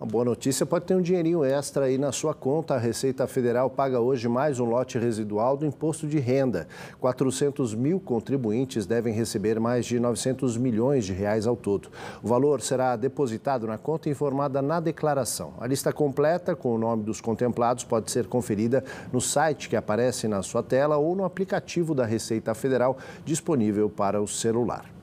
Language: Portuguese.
Uma boa notícia pode ter um dinheirinho extra aí na sua conta. A Receita Federal paga hoje mais um lote residual do imposto de renda. 400 mil contribuintes devem receber mais de 900 milhões de reais ao todo. O valor será depositado na conta informada na declaração. A lista completa com o nome dos contemplados pode ser conferida no site que aparece na sua tela ou no aplicativo da Receita Federal disponível para o celular.